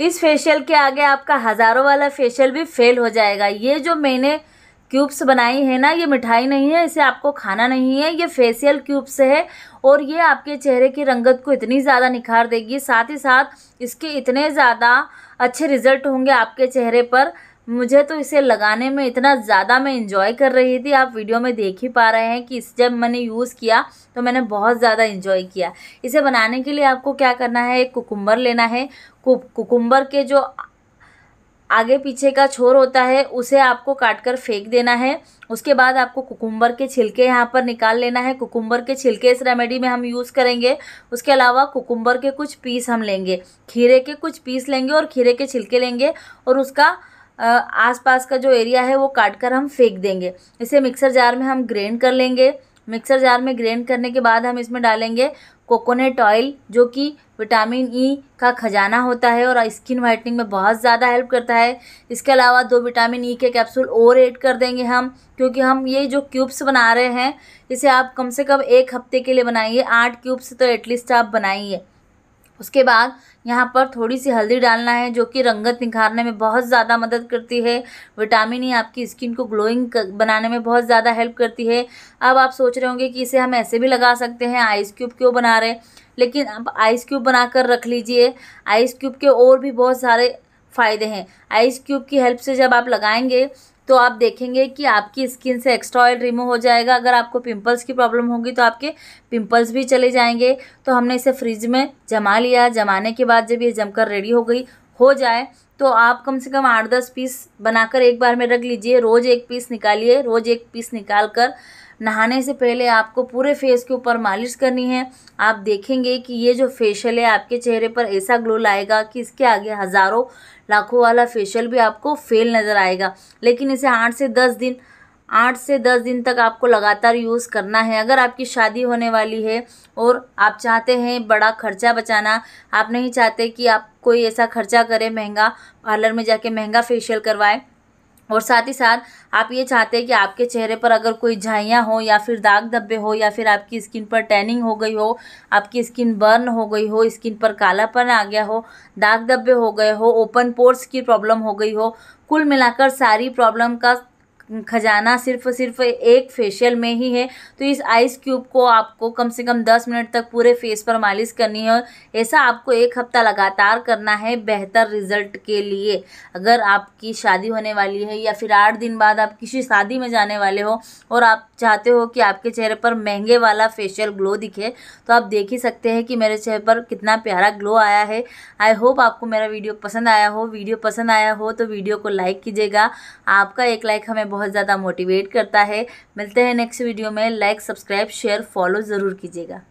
इस फेशियल के आगे आपका हज़ारों वाला फेशियल भी फेल हो जाएगा ये जो मैंने क्यूब्स बनाई है ना ये मिठाई नहीं है इसे आपको खाना नहीं है ये फेशियल क्यूब्स है और ये आपके चेहरे की रंगत को इतनी ज़्यादा निखार देगी साथ ही साथ इसके इतने ज़्यादा अच्छे रिजल्ट होंगे आपके चेहरे पर मुझे तो इसे लगाने में इतना ज़्यादा मैं इन्जॉय कर रही थी आप वीडियो में देख ही पा रहे हैं कि इस जब मैंने यूज़ किया तो मैंने बहुत ज़्यादा इंजॉय किया इसे बनाने के लिए आपको क्या करना है एक कुकुम्बर लेना है कुकुम्बर के जो आगे पीछे का छोर होता है उसे आपको काट कर फेंक देना है उसके बाद आपको कुकुम्बर के छिलके यहाँ पर निकाल लेना है कुकुम्बर के छिलके इस रेमेडी में हम यूज़ करेंगे उसके अलावा कुकुम्बर के कुछ पीस हम लेंगे खीरे के कुछ पीस लेंगे और खीरे के छिलके लेंगे और उसका आसपास का जो एरिया है वो काट कर हम फेंक देंगे इसे मिक्सर जार में हम ग्रेंड कर लेंगे मिक्सर जार में ग्रेंड करने के बाद हम इसमें डालेंगे कोकोनट ऑयल जो कि विटामिन ई e का खजाना होता है और स्किन वाइटनिंग में बहुत ज़्यादा हेल्प करता है इसके अलावा दो विटामिन ई e के कैप्सूल और ऐड कर देंगे हम क्योंकि हम ये जो क्यूब्स बना रहे हैं इसे आप कम से कम एक हफ्ते के लिए बनाइए आठ क्यूब्स तो एटलीस्ट आप बनाइए उसके बाद यहाँ पर थोड़ी सी हल्दी डालना है जो कि रंगत निखारने में बहुत ज़्यादा मदद करती है विटामिन ई e आपकी स्किन को ग्लोइंग बनाने में बहुत ज़्यादा हेल्प करती है अब आप सोच रहे होंगे कि इसे हम ऐसे भी लगा सकते हैं आइस क्यूब क्यों बना रहे लेकिन आप आइस क्यूब बनाकर रख लीजिए आइस क्यूब के और भी बहुत सारे फ़ायदे हैं आइस क्यूब की हेल्प से जब आप लगाएंगे तो आप देखेंगे कि आपकी स्किन से एक्स्ट्रा ऑयल रिमूव हो जाएगा अगर आपको पिंपल्स की प्रॉब्लम होगी तो आपके पिंपल्स भी चले जाएंगे तो हमने इसे फ्रिज में जमा लिया जमाने के बाद जब ये जमकर रेडी हो गई हो जाए तो आप कम से कम आठ दस पीस बनाकर एक बार में रख लीजिए रोज़ एक पीस निकालिए रोज़ एक पीस निकाल कर नहाने से पहले आपको पूरे फेस के ऊपर मालिश करनी है आप देखेंगे कि ये जो फेशियल है आपके चेहरे पर ऐसा ग्लो लाएगा कि इसके आगे हज़ारों लाखों वाला फेशियल भी आपको फेल नज़र आएगा लेकिन इसे आठ से दस दिन आठ से दस दिन तक आपको लगातार यूज़ करना है अगर आपकी शादी होने वाली है और आप चाहते हैं बड़ा खर्चा बचाना आप नहीं चाहते कि आप कोई ऐसा खर्चा करें महंगा पार्लर में जाके महंगा फेशियल करवाएं और साथ ही साथ आप ये चाहते हैं कि आपके चेहरे पर अगर कोई झाइयाँ हो या फिर दाग धब्बे हो या फिर आपकी स्किन पर टैनिंग हो गई हो आपकी स्किन बर्न हो गई हो स्किन पर कालापन आ गया हो दाग धब्बे हो गए हो ओपन पोर्स की प्रॉब्लम हो गई हो कुल मिलाकर सारी प्रॉब्लम का खजाना सिर्फ सिर्फ एक फेशियल में ही है तो इस आइस क्यूब को आपको कम से कम दस मिनट तक पूरे फेस पर मालिश करनी है ऐसा आपको एक हफ्ता लगातार करना है बेहतर रिजल्ट के लिए अगर आपकी शादी होने वाली है या फिर आठ दिन बाद आप किसी शादी में जाने वाले हो और आप चाहते हो कि आपके चेहरे पर महंगे वाला फेशियल ग्लो दिखे तो आप देख ही सकते हैं कि मेरे चेहरे पर कितना प्यारा ग्लो आया है आई होप आपको मेरा वीडियो पसंद आया हो वीडियो पसंद आया हो तो वीडियो को लाइक कीजिएगा आपका एक लाइक हमें बहुत बहुत ज़्यादा मोटिवेट करता है मिलते हैं नेक्स्ट वीडियो में लाइक सब्सक्राइब शेयर फॉलो ज़रूर कीजिएगा